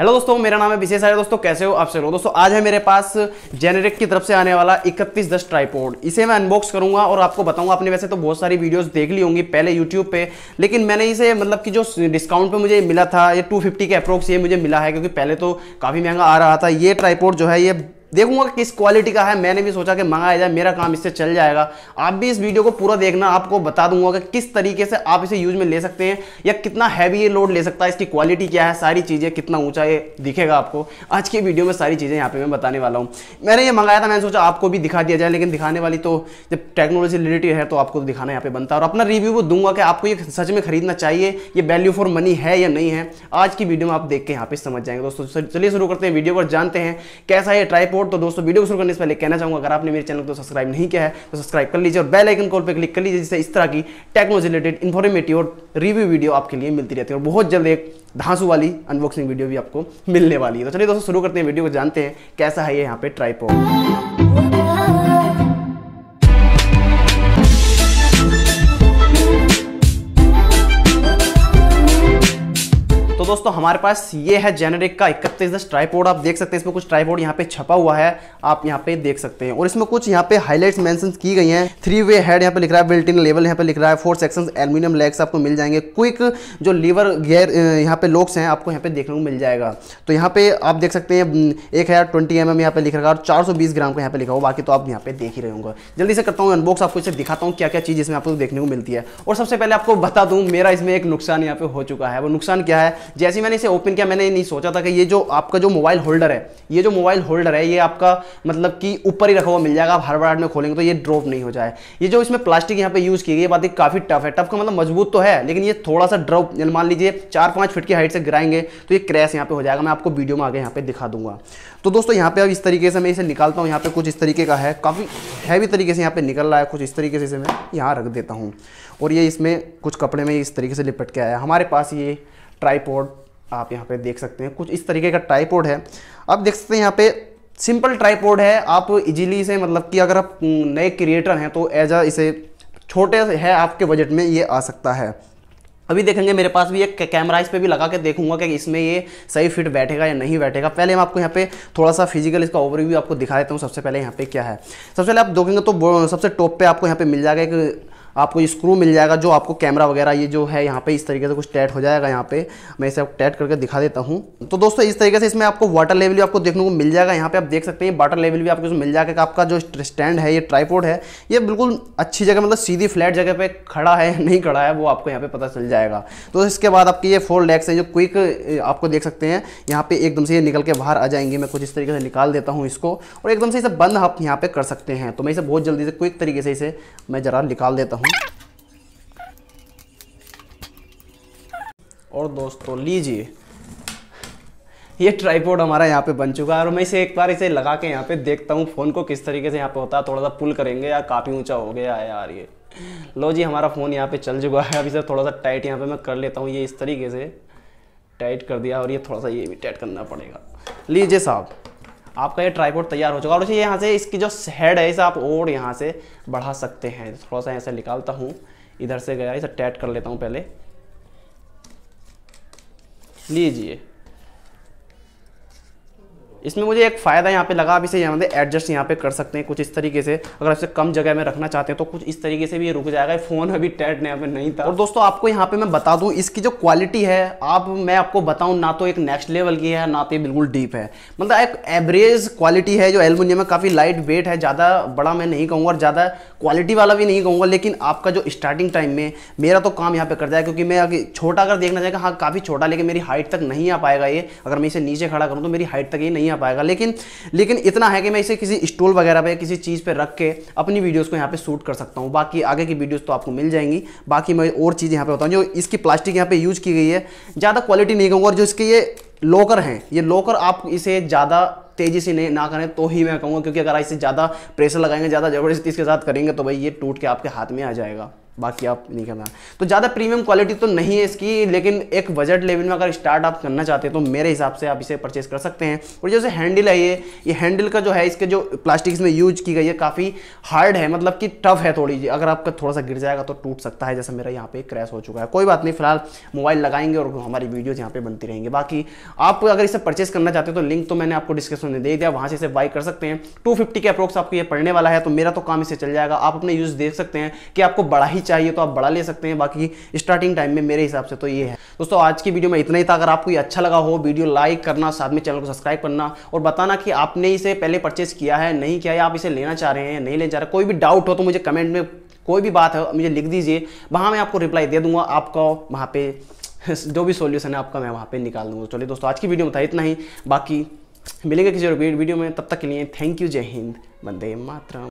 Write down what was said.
hello दोस्तों मेरा नाम है विशेष आर्य दोस्तों कैसे हो आप से दोस्तों आज है मेरे पास जेनेरिक की तरफ से आने वाला इकतीस दस ट्राईपोर्ड इसे मैं अनबॉक्स करूंगा और आपको बताऊंगा आपने वैसे तो बहुत सारी वीडियोस देख ली होंगी पहले यूट्यूब पे लेकिन मैंने इसे मतलब कि जो डिस्काउंट पे मुझे मिला था ये टू के अप्रोक्स ये मुझे मिला है क्योंकि पहले तो काफ़ी महंगा आ रहा था ये ट्राईपोर्ड जो है ये देखूंगा किस क्वालिटी का है मैंने भी सोचा कि मंगाया जाए मेरा काम इससे चल जाएगा आप भी इस वीडियो को पूरा देखना आपको बता दूंगा कि किस तरीके से आप इसे यूज में ले सकते हैं या कितना हैवी ये लोड ले सकता है इसकी क्वालिटी क्या है सारी चीज़ें कितना ऊंचा ये दिखेगा आपको आज की वीडियो में सारी चीज़ें यहाँ पे मैं बताने वाला हूँ मैंने ये मंगाया था मैंने सोचा आपको भी दिखा दिया जाए लेकिन दिखाने वाली तो जब टेक्नोलॉजी रिलेटेड है तो आपको तो दिखाना यहाँ पे बनता है और अपना रिव्यू वो दूंगा कि आपको ये सच में खरीदना चाहिए ये वैल्यू फॉर मनी है या नहीं है आज की वीडियो में आप देख के यहाँ पे समझ जाएंगे दोस्तों चलिए शुरू करते हैं वीडियो पर जानते हैं कैसा ये ट्राईपोर्ट सपोर्ट तो दोस्तों वीडियो को शुरू करने से पहले कहना चाहूंगा अगर आपने मेरे चैनल को तो सब्सक्राइब नहीं किया है तो सब्सक्राइब कर लीजिए और बेल आइकन कॉल पर क्लिक कर लीजिए जिससे इस तरह की टेक्नोलॉजी रिलेटेड इन्फॉर्मेटिव और रिव्यू वीडियो आपके लिए मिलती रहती है और बहुत जल्द एक धांसू वाली अनबॉक्सिंग वीडियो भी आपको मिलने वाली है तो चलिए दोस्तों शुरू करते हैं वीडियो को जानते हैं कैसा है यहाँ पे ट्राईपोर्ट दोस्तों हमारे पास ये है जेनेरिक का इकतीस दस ट्राईपोर्ड आप देख सकते हैं इसमें कुछ ट्राईपोर्ड यहाँ पे छपा हुआ है आप यहाँ पे देख सकते हैं और इसमें कुछ यहाँ पे हाईलाइट्स मेंशन की गई हैं थ्री वे हेड यहाँ पे लिख रहा है बिल्टिन लेवल यहाँ पे लिख रहा है फोर सेक्शंस एल्यूमिनियम लेग्स आपको मिल जाएंगे क्विक जो लीवर गेयर यहाँ पे लोक्स हैं आपको यहाँ पे देखने को मिल जाएगा तो यहाँ पे आप देख सकते हैं एक हज़ार ट्वेंटी एम एम यहाँ पे लिख रहा है और चार सौ बीस ग्राम का यहाँ पे लिखा हुआ बाकी तो आप यहाँ पे देख ही रहे होंगे जल्दी से करता हूँ अनबॉक्स आपको इसे दिखाता हूँ क्या क्या चीज़ इसमें आपको देखने को मिलती है और सबसे पहले आपको बता दूँ मेरा इसमें एक नुकसान यहाँ पे हो चुका है वो नुकसान क्या है जैसे मैंने इसे ओपन किया मैंने नहीं सोचा था कि ये जो आपका जो मोबाइल होल्डर है ये जो मोबाइल होल्डर है ये आपका मतलब कि ऊपर ही रखा हुआ मिल जाएगा आप बार में खोलेंगे तो ये ड्रॉप नहीं हो जाए ये जो इसमें प्लास्टिक यहाँ पे यूज़ की गई बात काफ़ी टफ है टफ का मतलब मजबूत तो है लेकिन ये थोड़ा सा ड्रॉप मान लीजिए चार पाँच फिट की हाइट से गिराएंगे तो ये क्रैश यहाँ पे हो जाएगा मैं आपको वीडियो में आगे यहाँ पे दिखा दूंगा तो दोस्तों यहाँ पे अब इस तरीके से मैं इसे निकालता हूँ यहाँ पे कुछ इस तरीके का है काफ़ी हैवी तरीके से यहाँ पे निकल रहा है कुछ इस तरीके से मैं यहाँ रख देता हूँ और ये इसमें कुछ कपड़े में इस तरीके से लिपट के आया हमारे पास ये ट्राईपोर्ड आप यहाँ पे देख सकते हैं कुछ इस तरीके का ट्राईपोर्ड है आप देख सकते हैं यहाँ पे सिंपल ट्राईपोर्ड है आप इजीली इसे मतलब कि अगर आप नए क्रिएटर हैं तो एज आ इसे छोटे है आपके बजट में ये आ सकता है अभी देखेंगे मेरे पास भी एक कैमरा इस पर भी लगा के देखूंगा कि इसमें ये सही फिट बैठेगा या नहीं बैठेगा पहले मैं आपको यहाँ पे थोड़ा सा फिजिकल इसका ओवरव्यू आपको दिखा देता हूँ सबसे पहले यहाँ पे क्या है सबसे पहले आप देखेंगे तो सबसे टॉप पे आपको यहाँ पे मिल जाएगा एक आपको ये स्क्रू मिल जाएगा जो आपको कैमरा वगैरह ये जो है यहाँ पे इस तरीके से कुछ टैट हो जाएगा यहाँ पे मैं इसे टैट करके दिखा देता हूँ तो दोस्तों इस तरीके से इसमें आपको वाटर लेवल भी आपको देखने को मिल जाएगा यहाँ पे आप देख सकते हैं वाटर लेवल भी आपको मिल जाएगा आपका जो स्टैंड है ये ट्राईपोर्ड है ये बिल्कुल अच्छी जगह मतलब सीधी फ्लैट जगह पर खड़ा है नहीं खड़ा है वो आपको यहाँ पे पता चल जाएगा तो इसके बाद आपकी ये फोर लेग्स है जो क्विक आपको देख सकते हैं यहाँ पे एकदम से ये निकल के बाहर आ जाएंगे मैं कुछ इस तरीके से निकाल देता हूँ इसको और एकदम से इसे बंद आप यहाँ पे कर सकते हैं तो मैं इसे बहुत जल्दी से क्विक तरीके से इसे मैं ज़रा निकाल देता हूँ हूँ और दोस्तों लीजिए ये ट्राईपोड हमारा यहाँ पे बन चुका है और मैं इसे एक बार इसे लगा के यहाँ पे देखता हूँ फ़ोन को किस तरीके से यहाँ पे होता है थोड़ा सा पुल करेंगे यार काफ़ी ऊंचा हो गया है यार ये लो जी हमारा फ़ोन यहाँ पे चल चुका है अभी से थोड़ा सा टाइट यहाँ पे मैं कर लेता हूँ ये इस तरीके से टाइट कर दिया और ये थोड़ा सा ये भी टाइट करना पड़ेगा लीजिए साहब आपका ये ट्राईपोर्ड तैयार हो चुका और यहाँ से इसकी जो हेड है इसे आप और यहाँ से बढ़ा सकते हैं थोड़ा सा ऐसे निकालता हूँ इधर से गया इसे टैट कर लेता हूँ पहले लीजिए इसमें मुझे एक फ़ायदा यहाँ पे लगा आप इसे यहाँ पे एडजस्ट यहाँ पे कर सकते हैं कुछ इस तरीके से अगर आपसे कम जगह में रखना चाहते हैं तो कुछ इस तरीके से भी ये रुक जाएगा फ़ोन अभी टैट यहाँ पे नहीं था और दोस्तों आपको यहाँ पे मैं बता दूँ इसकी जो क्वालिटी है आप मैं आपको बताऊँ ना तो एक नेक्स्ट लेवल की है ना तो बिल्कुल डीप है मतलब एक एवरेज क्वालिटी है जो एलमुनियम में काफ़ी लाइट वेट है ज़्यादा बड़ा मैं नहीं कहूँगा और ज़्यादा क्वालिटी वाला भी नहीं कहूँगा लेकिन आपका जो स्टार्टिंग टाइम में मेरा तो काम यहाँ पर कर जाए क्योंकि मैं अगर छोटा अगर देखना चाहेगा हाँ काफ़ी छोटा लेकिन मेरी हाइट तक नहीं आ पाएगा ये अगर मैं इसे नीचे खड़ा करूँ तो मेरी हाइट तक ये नहीं आ पाएगा लेकिन लेकिन इतना है कि मैं इसे किसी स्टोल वगैरह पे किसी चीज़ पे रख के अपनी वीडियोस को यहाँ पे शूट कर सकता हूँ बाकी आगे की वीडियोस तो आपको मिल जाएंगी बाकी मैं और चीज़ यहाँ पे बताऊँ जो इसकी प्लास्टिक यहाँ पे यूज की गई है ज़्यादा क्वालिटी नहीं कहूँगा और जो इसके ये लॉकर हैं ये लॉकर आप इसे ज़्यादा तेज़ी से नहीं ना करें तो ही मैं कहूँगा क्योंकि अगर इसे ज़्यादा प्रेशर लगाएंगे ज़्यादा ज़बरदस्ती इसके साथ करेंगे तो भाई ये टूट के आपके हाथ में आ जाएगा बाकी आप नहीं करना तो ज़्यादा प्रीमियम क्वालिटी तो नहीं है इसकी लेकिन एक बजट लेवल में अगर स्टार्ट आप करना चाहते हैं तो मेरे हिसाब से आप इसे परचेज कर सकते हैं और जैसे हैंडल है ये ये हैंडल का जो है इसके जो प्लास्टिक में यूज की गई है काफ़ी हार्ड है मतलब कि टफ है थोड़ी अगर आपका थोड़ा सा गिर जाएगा तो टूट सकता है जैसे मेरा यहाँ पर क्रैश हो चुका है कोई बात नहीं फिलहाल मोबाइल लगाएंगे और हमारी वीडियोज़ यहाँ पर बनती रहेंगे बाकी आप अगर इसे परचेज करना चाहते हो तो लिंक तो मैंने आपको डिस्क्रिप्शन में दे दिया वहाँ से इसे बाई कर सकते हैं टू के अप्रोक्स आपको ये पढ़ने वाला है तो मेरा तो काम इसे चल जाएगा आप अपने यूज़ देख सकते हैं कि आपको बड़ा ही भी चाहिए तो आप बड़ा ले सकते हैं बाकी स्टार्टिंग टाइम में मेरे हिसाब से तो ये है दोस्तों आज की वीडियो में इतना ही था अगर आपको ये अच्छा लगा हो वीडियो लाइक करना साथ में चैनल को सब्सक्राइब करना और बताना कि आपने इसे पहले परचेस किया है नहीं किया है आप इसे लेना चाह रहे हैं नहीं लेना चाह रहे कोई भी डाउट हो तो मुझे कमेंट में कोई भी बात है मुझे लिख दीजिए वहाँ मैं आपको रिप्लाई दे दूंगा आपका वहाँ पे जो भी सोल्यूशन है आपका मैं वहाँ पे निकाल दूंगा चलिए दोस्तों आज की वीडियो में था इतना ही बाकी मिलेंगे किसी और वीडियो में तब तक के लिए थैंक यू जय हिंद वंदे मातरम